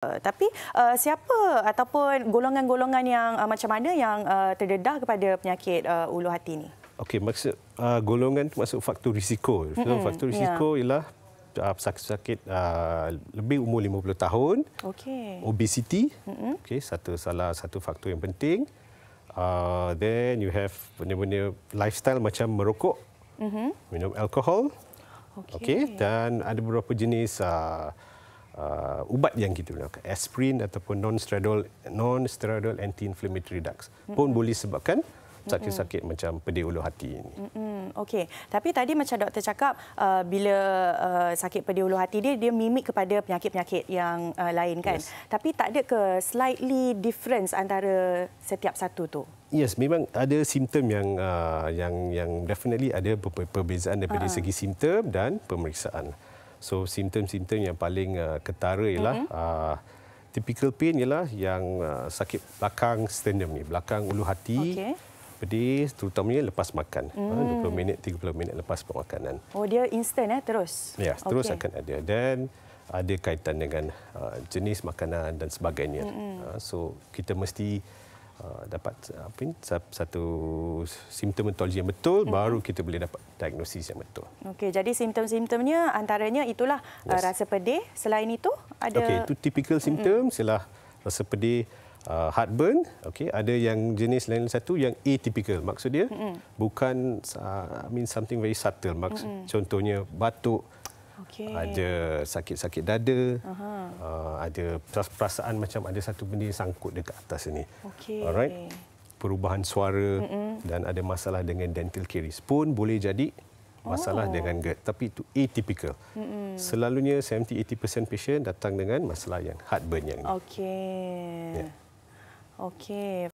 Uh, tapi uh, siapa ataupun golongan-golongan yang uh, macam mana yang uh, terdedah kepada penyakit uh, ulu hati ini? Okey, maksud uh, golongan itu maksud faktor risiko. So, faktor ya. risiko yeah. ialah uh, sakit-sakit uh, lebih umur 50 tahun. Okey. Obesity. Okey, satu salah satu faktor yang penting. Uh, then you have benda-benda lifestyle macam merokok. Mm-hmm. Minum alkohol. Okey. Okay. Dan ada beberapa jenis uh, uh, ubat yang kita gunakan aspirin ataupun non-steroidal non-steroidal anti-inflammatory drugs mm-hmm. pun boleh sebabkan sakit-sakit mm-hmm. macam pedih ulu hati ini. Mm-hmm. Okey, tapi tadi macam doktor cakap uh, bila uh, sakit pedih ulu hati dia dia mimik kepada penyakit-penyakit yang uh, lain kan. Yes. Tapi tak ada ke slightly difference antara setiap satu tu? Yes, memang ada simptom yang uh, yang yang definitely ada perbezaan daripada uh-huh. segi simptom dan pemeriksaan. So simptom-simptom yang paling uh, ketara ialah mm-hmm. uh, typical pain ialah yang uh, sakit belakang sternum ni, belakang ulu hati. Okay pedih terutamanya lepas makan hmm. Ha, 20 minit 30 minit lepas pemakanan. Oh dia instant eh terus. Ya, yes, terus akan ada dan ada kaitan dengan uh, jenis makanan dan sebagainya. Hmm. Uh, so kita mesti Uh, dapat uh, apa ini, satu simptomatologi yang betul hmm. baru kita boleh dapat diagnosis yang betul. Okey, jadi simptom-simptomnya antaranya itulah uh, yes. uh, rasa pedih. Selain itu ada Okey, itu typical hmm. symptom hmm. setelah rasa pedih uh, heartburn. Okey, ada yang jenis lain satu yang atypical. Maksud dia hmm. bukan uh, I mean something very subtle. Maksud, hmm. Contohnya batuk Okay. Ada sakit-sakit dada. Uh, ada perasaan macam ada satu benda yang sangkut dekat atas ini. Okay. Alright. Perubahan suara Mm-mm. dan ada masalah dengan dental caries pun boleh jadi masalah oh. dengan GERD. Tapi itu atypical. Mm-mm. Selalunya 70-80% patient datang dengan masalah yang heartburn yang Okay. Yeah. Okay.